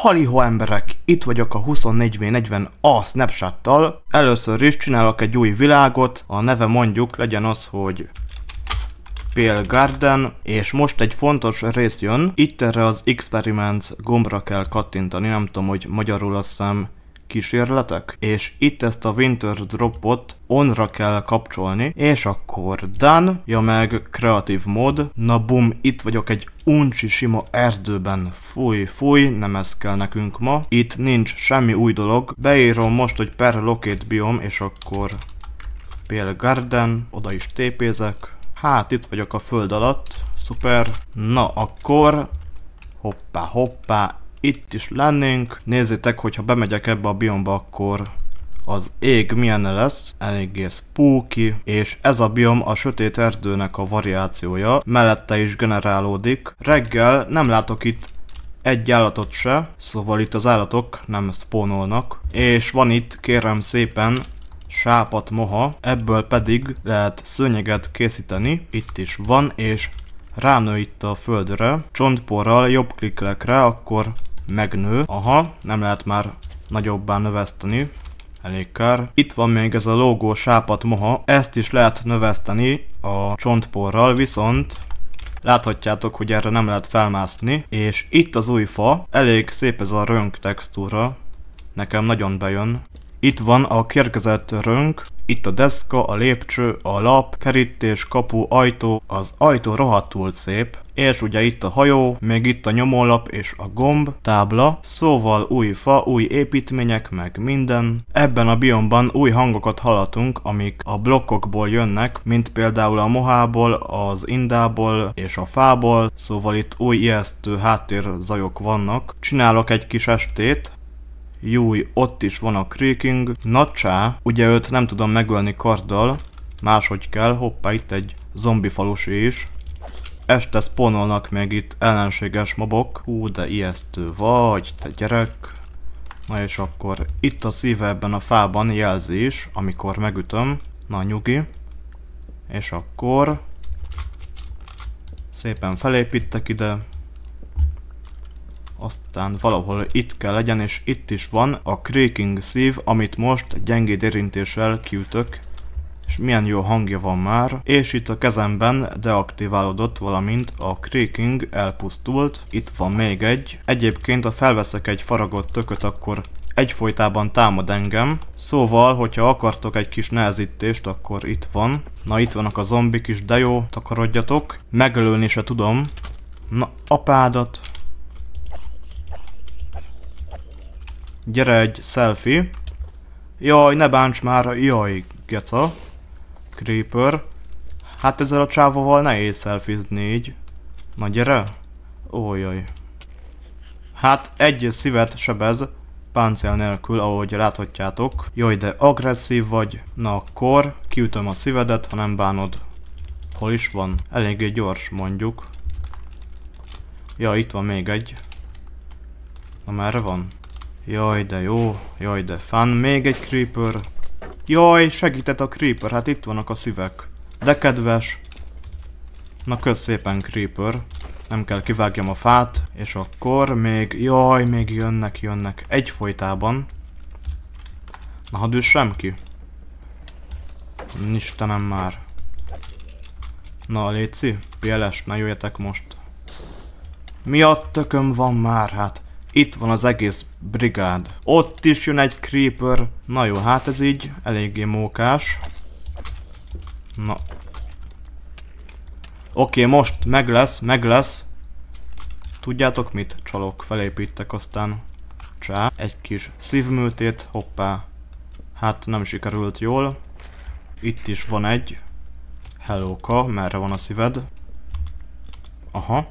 Haliho emberek, itt vagyok a 24 40 a snapchat Először is csinálok egy új világot, a neve mondjuk legyen az, hogy Pale Garden, és most egy fontos rész jön. Itt erre az Experiments gombra kell kattintani, nem tudom, hogy magyarul azt hiszem kísérletek, és itt ezt a Winter Dropot onra kell kapcsolni, és akkor Dan, ja meg kreatív mód, na bum, itt vagyok egy uncsi sima erdőben, fúj, fúj, nem ez kell nekünk ma, itt nincs semmi új dolog, beírom most, hogy per locate biom, és akkor Pél Garden, oda is tépézek, hát itt vagyok a föld alatt, szuper, na akkor Hoppá, hoppá, itt is lennénk. Nézzétek, hogyha bemegyek ebbe a biomba, akkor az ég milyen lesz, eléggé spooky, és ez a biom a sötét erdőnek a variációja, mellette is generálódik. Reggel nem látok itt egy állatot se, szóval itt az állatok nem spónolnak. És van itt, kérem szépen, sápat moha, ebből pedig lehet szőnyeget készíteni, itt is van, és ránő itt a földre, csontporral jobb kliklek rá, akkor megnő. Aha, nem lehet már nagyobbá növeszteni. Elég kár. Itt van még ez a lógó sápat moha, ezt is lehet növeszteni a csontporral, viszont Láthatjátok, hogy erre nem lehet felmászni, és itt az új fa, elég szép ez a rönk textúra, nekem nagyon bejön. Itt van a kérgezett rönk, itt a deszka, a lépcső, a lap, kerítés, kapu, ajtó. Az ajtó rohadtul szép. És ugye itt a hajó, még itt a nyomólap és a gomb, tábla, szóval új fa, új építmények, meg minden. Ebben a biomban új hangokat hallatunk, amik a blokkokból jönnek, mint például a mohából, az indából és a fából, szóval itt új ijesztő háttérzajok vannak. Csinálok egy kis estét, Júj, ott is van a creaking. Nacsá, ugye őt nem tudom megölni karddal, máshogy kell, hoppá, itt egy zombi falusi is. Este spawnolnak még itt ellenséges mobok. Hú, de ijesztő vagy, te gyerek. Na és akkor itt a szíve ebben a fában jelzi is, amikor megütöm. Na nyugi. És akkor... Szépen felépítek ide aztán valahol itt kell legyen, és itt is van a Creaking szív, amit most gyengéd érintéssel kiütök, és milyen jó hangja van már, és itt a kezemben deaktiválódott, valamint a creaking elpusztult, itt van még egy. Egyébként, ha felveszek egy faragott tököt, akkor egyfolytában támad engem, szóval, hogyha akartok egy kis nehezítést, akkor itt van. Na, itt vannak a zombik is, de jó, takarodjatok. Megölölni se tudom. Na, apádat. Gyere egy selfie. Jaj, ne bánts már, jaj, geca. Creeper. Hát ezzel a csávóval nehéz selfizni így. Na gyere. jaj. Hát egy szívet sebez, páncél nélkül, ahogy láthatjátok. Jaj, de agresszív vagy. Na akkor, kiütöm a szívedet, ha nem bánod. Hol is van? Eléggé gyors, mondjuk. Ja, itt van még egy. Na merre van? Jaj, de jó. Jaj, de fán. Még egy creeper. Jaj, segített a creeper. Hát itt vannak a szívek. De kedves. Na kösz szépen, creeper. Nem kell kivágjam a fát. És akkor még... Jaj, még jönnek, jönnek. Egyfolytában. Na hadd sem ki. Istenem már. Na, Léci, pieles, ne jöjjetek most. Mi a tököm van már, hát? Itt van az egész brigád. Ott is jön egy creeper. Na jó, hát ez így eléggé mókás. Na. Oké, most meg lesz, meg lesz. Tudjátok mit? Csalok, felépítek aztán. Csá, egy kis szívműtét, hoppá. Hát nem sikerült jól. Itt is van egy. Hellóka, merre van a szíved? Aha.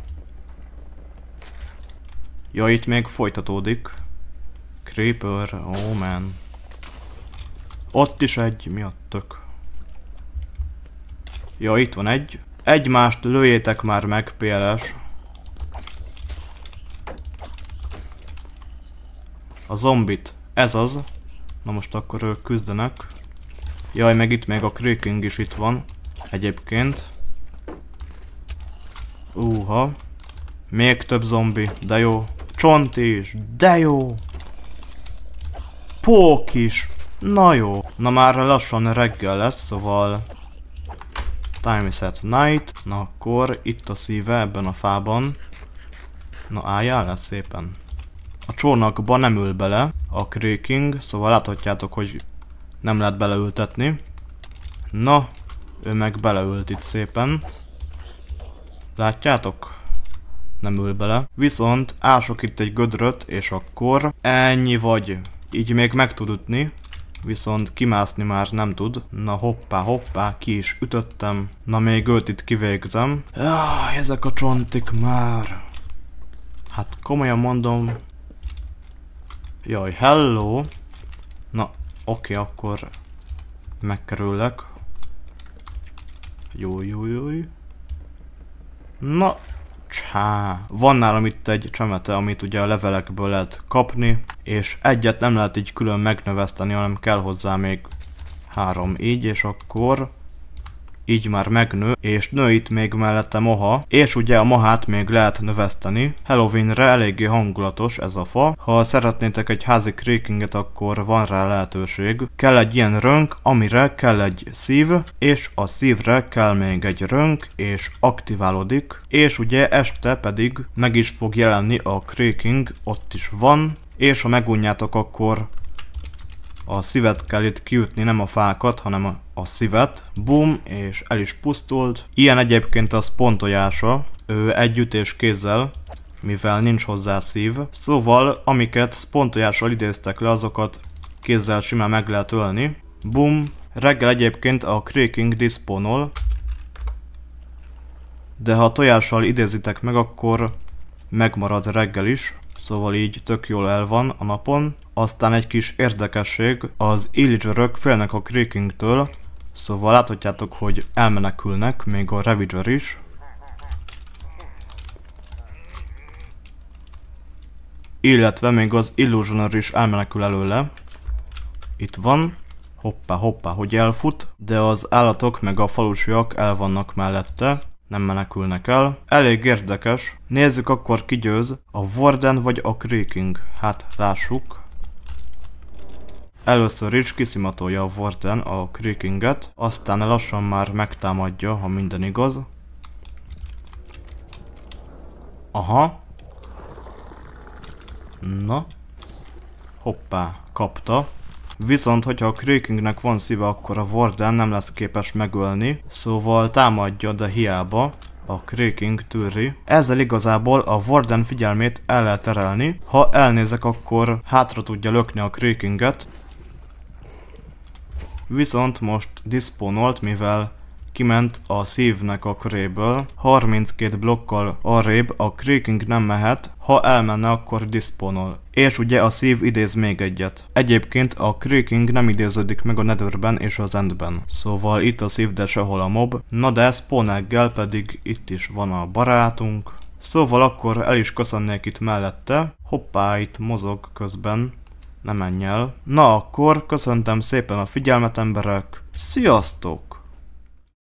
Ja, itt még folytatódik. Creeper, oh man. Ott is egy, miattok. Ja, itt van egy. Egymást lőjétek már meg, PLS. A zombit. Ez az. Na most akkor ők küzdenek. Jaj, meg itt még a Creaking is itt van. Egyébként. Úha. Még több zombi, de jó. Csont is, de jó! Pók is, na jó. Na már lassan reggel lesz, szóval... Time is at night. Na akkor itt a szíve ebben a fában. Na álljál le szépen. A csónakba nem ül bele a creaking, szóval láthatjátok, hogy nem lehet beleültetni. Na, ő meg beleült itt szépen. Látjátok? nem ül bele. Viszont ások itt egy gödröt, és akkor ennyi vagy. Így még meg tud ütni, viszont kimászni már nem tud. Na hoppá, hoppá, ki is ütöttem. Na még őt itt kivégzem. Jaj, ezek a csontik már. Hát komolyan mondom. Jaj, hello. Na, oké, akkor megkerüllek. Jó, jó, jó. Na, csá. Van nálam itt egy csemete, amit ugye a levelekből lehet kapni, és egyet nem lehet így külön megnöveszteni, hanem kell hozzá még három így, és akkor így már megnő, és nő itt még mellette moha, és ugye a mohát még lehet növeszteni. Halloweenre eléggé hangulatos ez a fa. Ha szeretnétek egy házi creakinget, akkor van rá lehetőség. Kell egy ilyen rönk, amire kell egy szív, és a szívre kell még egy rönk, és aktiválódik, és ugye este pedig meg is fog jelenni a creaking, ott is van, és ha megunjátok, akkor a szívet kell itt kiütni, nem a fákat, hanem a, a szívet. Boom, és el is pusztult. Ilyen egyébként a spontolyása, ő és kézzel, mivel nincs hozzá szív. Szóval, amiket spontolyással idéztek le, azokat kézzel simán meg lehet ölni. Boom, reggel egyébként a Creaking disponol, de ha a tojással idézitek meg, akkor megmarad reggel is, szóval így tök jól el van a napon. Aztán egy kis érdekesség, az Illagerök félnek a Creakingtől, szóval láthatjátok, hogy elmenekülnek, még a Ravager is. Illetve még az Illusioner is elmenekül előle. Itt van. Hoppá, hoppá, hogy elfut, de az állatok meg a falusiak el vannak mellette nem menekülnek el. Elég érdekes. Nézzük akkor ki győz, a Warden vagy a Creaking. Hát lássuk. Először is kiszimatolja a Warden a Creakinget, aztán lassan már megtámadja, ha minden igaz. Aha. Na. Hoppá, kapta. Viszont, hogyha a Krakingnek van szíve, akkor a Warden nem lesz képes megölni, szóval támadja, de hiába a Kraking tűri. Ezzel igazából a Warden figyelmét el lehet terelni. Ha elnézek, akkor hátra tudja lökni a Krakinget. Viszont most disponolt, mivel kiment a szívnek a köréből, 32 blokkal arrébb a Creaking nem mehet, ha elmenne, akkor diszponol. És ugye a szív idéz még egyet. Egyébként a Creaking nem idéződik meg a Netherben és az Endben. Szóval itt a szív, de sehol a mob. Na de spawnaggel pedig itt is van a barátunk. Szóval akkor el is köszönnék itt mellette. Hoppá, itt mozog közben. Ne menj el. Na akkor, köszöntem szépen a figyelmet emberek. Sziasztok!